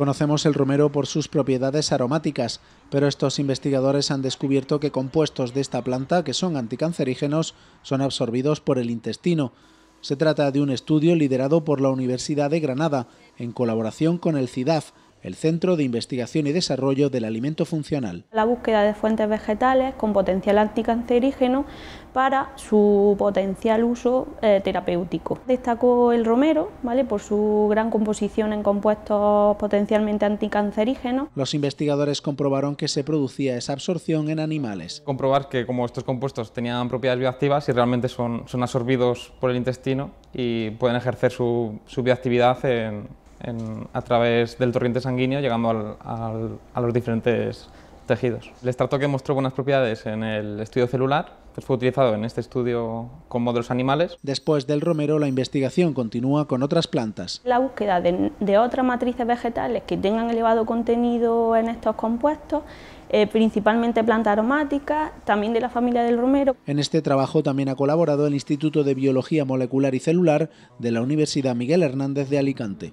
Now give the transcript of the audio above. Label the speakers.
Speaker 1: Conocemos el romero por sus propiedades aromáticas, pero estos investigadores han descubierto que compuestos de esta planta, que son anticancerígenos, son absorbidos por el intestino. Se trata de un estudio liderado por la Universidad de Granada, en colaboración con el CIDAF, el Centro de Investigación y Desarrollo del Alimento Funcional.
Speaker 2: La búsqueda de fuentes vegetales con potencial anticancerígeno para su potencial uso eh, terapéutico. Destacó el romero ¿vale? por su gran composición en compuestos potencialmente anticancerígenos.
Speaker 1: Los investigadores comprobaron que se producía esa
Speaker 3: absorción en animales. Comprobar que como estos compuestos tenían propiedades bioactivas y realmente son, son absorbidos por el intestino y pueden ejercer su, su bioactividad en, a través del torrente sanguíneo llegando a los diferentes tejidos. El estrato que mostró buenas propiedades en el estudio celular que pues, fue utilizado en este estudio con modelos
Speaker 1: animales. Después del romero, la investigación continúa con otras plantas.
Speaker 2: La búsqueda de, otras matrices vegetales que tengan elevado contenido en estos compuestos eh, principalmente plantas aromáticas... también de la familia del romero.
Speaker 1: En este trabajo también ha colaborado el Instituto de Biología Molecular y Celular de la Universidad Miguel Hernández de Alicante.